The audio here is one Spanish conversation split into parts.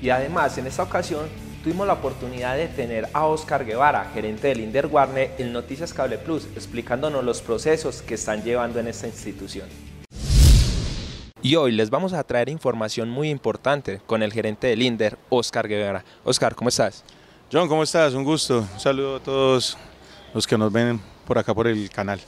Y además, en esta ocasión tuvimos la oportunidad de tener a Oscar Guevara, gerente del Inder Warner, en Noticias Cable Plus, explicándonos los procesos que están llevando en esta institución. Y hoy les vamos a traer información muy importante con el gerente del INDER, Oscar Guevara. Oscar, ¿cómo estás? John, ¿cómo estás? Un gusto. Un saludo a todos los que nos ven por acá por el canal.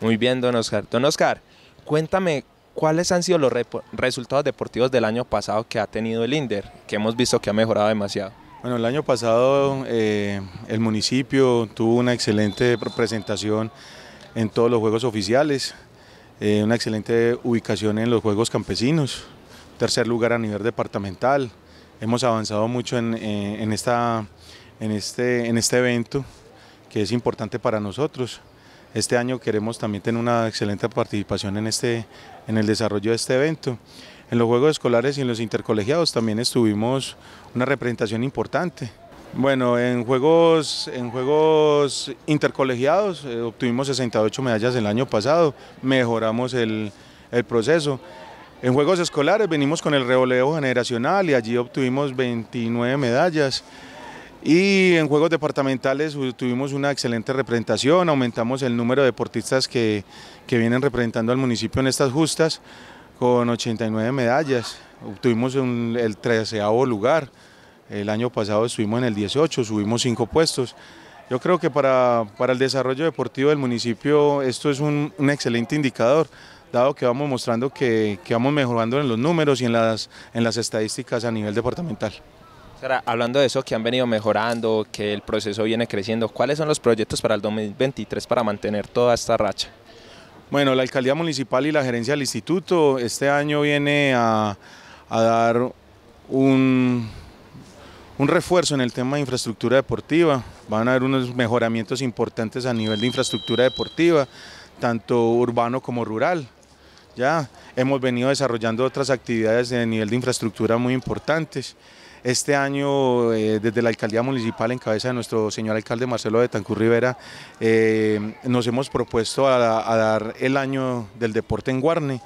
Muy bien, don Oscar. Don Oscar, cuéntame ¿Cuáles han sido los resultados deportivos del año pasado que ha tenido el INDER, que hemos visto que ha mejorado demasiado? Bueno, el año pasado eh, el municipio tuvo una excelente presentación en todos los juegos oficiales, eh, una excelente ubicación en los juegos campesinos, tercer lugar a nivel departamental. Hemos avanzado mucho eh, esta, en, este, en este evento que es importante para nosotros. Este año queremos también tener una excelente participación en, este, en el desarrollo de este evento. En los Juegos Escolares y en los intercolegiados también estuvimos una representación importante. Bueno, en Juegos, en juegos Intercolegiados eh, obtuvimos 68 medallas el año pasado, mejoramos el, el proceso. En Juegos Escolares venimos con el revoleo generacional y allí obtuvimos 29 medallas. Y en Juegos Departamentales tuvimos una excelente representación, aumentamos el número de deportistas que, vienen representando al municipio en estas justas con 89 medallas, obtuvimos el 13 lugar, el año pasado estuvimos en el 18, subimos 5 puestos. Yo creo que para, el desarrollo deportivo del municipio esto es un, excelente indicador, dado que vamos mostrando que, vamos mejorando en los números y en en las estadísticas a nivel departamental hablando de eso que han venido mejorando, que el proceso viene creciendo, ¿cuáles son los proyectos para el 2023 para mantener toda esta racha? Bueno, la alcaldía municipal y la gerencia del instituto este año viene a, dar un, un refuerzo en el tema de infraestructura deportiva. Van a haber unos mejoramientos importantes a nivel de infraestructura deportiva, tanto urbano como rural. Ya hemos venido desarrollando otras actividades de nivel de infraestructura muy importantes. Este año, eh, desde la Alcaldía Municipal, en cabeza de nuestro señor alcalde Marcelo Betancur Rivera, eh, nos hemos propuesto a, dar el año del deporte en Guarne,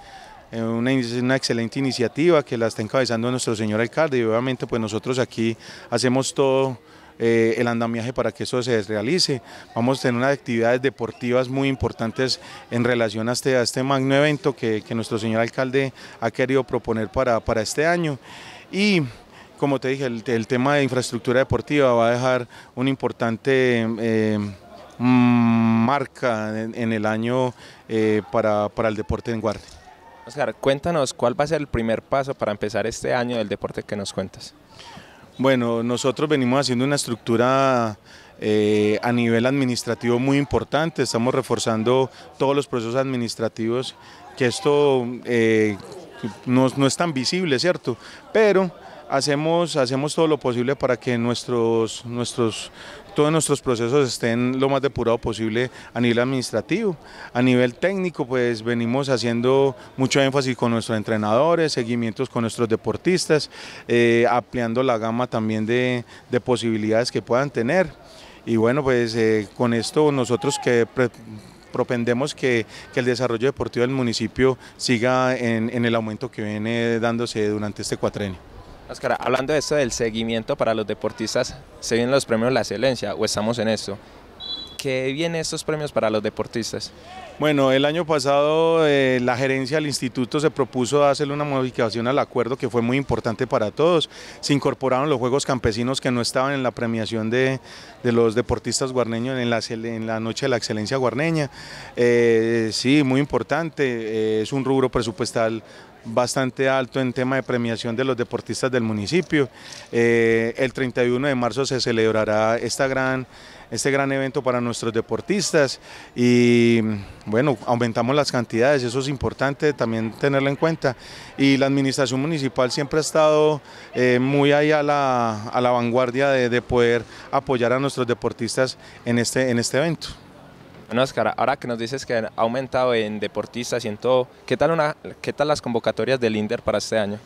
eh, una, excelente iniciativa que la está encabezando nuestro señor alcalde y obviamente pues nosotros aquí hacemos todo el andamiaje para que eso se realice. Vamos a tener unas actividades deportivas muy importantes en relación a este, a este magno evento que, nuestro señor alcalde ha querido proponer para, para este año. Y como te dije, el, tema de infraestructura deportiva va a dejar una importante eh, mm, marca en, el año eh, para, el deporte en Guardia. Oscar, cuéntanos cuál va a ser el primer paso para empezar este año del deporte que nos cuentas. Bueno, nosotros venimos haciendo una estructura eh, a nivel administrativo muy importante, estamos reforzando todos los procesos administrativos, que esto no, no es tan visible, ¿cierto? Pero hacemos, hacemos todo lo posible para que nuestros, nuestros, todos nuestros procesos estén lo más depurados posible a nivel administrativo. A nivel técnico, pues venimos haciendo mucho énfasis con nuestros entrenadores, seguimientos con nuestros deportistas, eh, ampliando la gama también de, posibilidades que puedan tener. Y bueno, pues eh, con esto nosotros que propendemos que, el desarrollo deportivo del municipio siga en, en el aumento que viene dándose durante este cuatrenio hablando de esto del seguimiento para los deportistas, se vienen los premios de La Excelencia o estamos en esto. ¿Qué vienen estos premios para los deportistas? Bueno, el año pasado eh, la gerencia del instituto se propuso hacerle una modificación al acuerdo que fue muy importante para todos. Se incorporaron los Juegos Campesinos que no estaban en la premiación de, los deportistas guarneños en la, Noche de la Excelencia Guarneña. Eh, sí, muy importante. Eh, es un rubro presupuestal bastante alto en tema de premiación de los deportistas del municipio. Eh, el 31 de marzo se celebrará esta gran, este gran evento para nuestros deportistas y bueno, aumentamos las cantidades, eso es importante también tenerlo en cuenta. Y la administración municipal siempre ha estado eh, muy ahí a la, vanguardia de, de, poder apoyar a nuestros deportistas en este, en este evento. Bueno, Oscar, ahora que nos dices que ha aumentado en deportistas y en todo, ¿qué tal, una, qué tal las convocatorias del INDER para este año?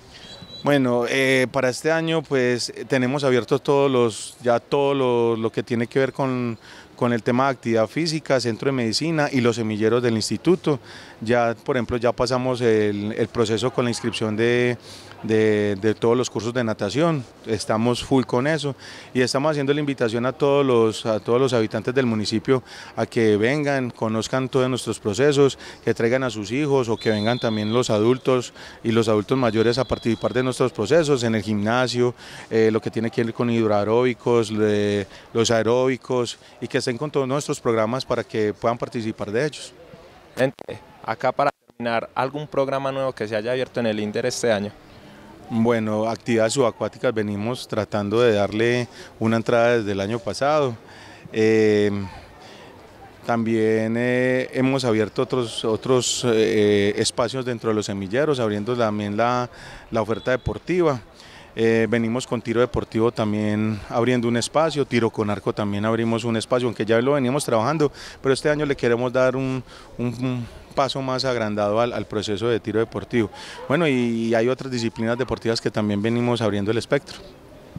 Bueno, eh, para este año pues tenemos abiertos todos los, ya todo lo, que tiene que ver con, con, el tema de actividad física, centro de medicina y los semilleros del instituto. Ya, por ejemplo, ya pasamos el, proceso con la inscripción de, todos los cursos de natación. Estamos full con eso y estamos haciendo la invitación a todos los, a todos los habitantes del municipio a que vengan, conozcan todos nuestros procesos, que traigan a sus hijos o que vengan también los adultos y los adultos mayores a participar de nuestros procesos en el gimnasio, eh, lo que tiene que ver con hidroaeróbicos, los aeróbicos y que estén con todos nuestros programas para que puedan participar de ellos acá para terminar, ¿algún programa nuevo que se haya abierto en el INDER este año? Bueno, actividades subacuáticas venimos tratando de darle una entrada desde el año pasado. Eh, también eh, hemos abierto otros, otros eh, espacios dentro de los semilleros, abriendo también la, oferta deportiva. venimos con tiro deportivo también abriendo un espacio, tiro con arco también abrimos un espacio, aunque ya lo venimos trabajando, pero este año le queremos dar un, paso más agrandado al, proceso de tiro deportivo. Bueno, y, hay otras disciplinas deportivas que también venimos abriendo el espectro.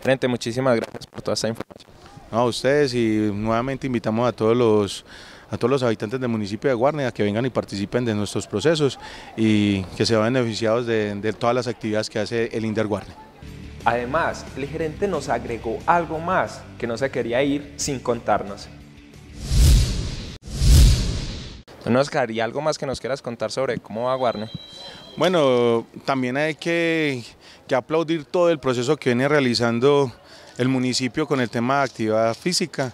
Frente, muchísimas gracias por toda esta información. a ustedes y nuevamente invitamos a todos los a todos los habitantes del municipio de Guarne a que vengan y participen de nuestros procesos y que se vean beneficiados de, de, todas las actividades que hace el INDER Guarne. Además, el gerente nos agregó algo más que no se quería ir sin contarnos. Bueno, Oscar, ¿y algo más que nos quieras contar sobre cómo va Guarne? Bueno, también hay que, aplaudir todo el proceso que viene realizando el municipio con el tema de actividad física.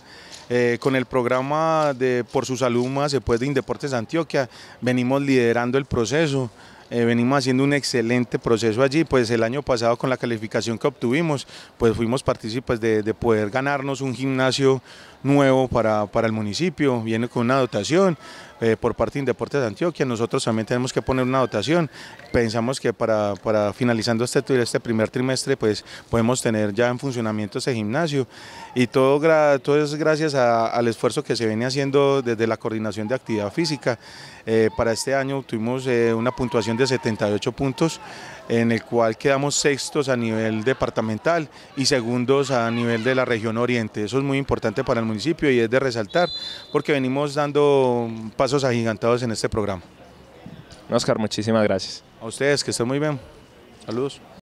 Eh, con el programa de Por sus alumnas, después de Indeportes Antioquia, venimos liderando el proceso. Eh, venimos haciendo un excelente proceso allí, pues el año pasado con la calificación que obtuvimos, pues fuimos partícipes de, poder ganarnos un gimnasio nuevo para, para, el municipio, viene con una dotación, eh, por parte de Indeportes de Antioquia. Nosotros también tenemos que poner una dotación. Pensamos que para, para finalizando este, este primer trimestre, pues podemos tener ya en funcionamiento ese gimnasio. Y todo, todo es gracias al esfuerzo que se viene haciendo desde la coordinación de actividad física. Eh, para este año tuvimos eh, una puntuación de 78 puntos, en el cual quedamos sextos a nivel departamental y segundos a nivel de la región oriente. Eso es muy importante para el municipio y es de resaltar, porque venimos dando pasos pasos agigantados en este programa. Oscar, muchísimas gracias. A ustedes, que estén muy bien. Saludos.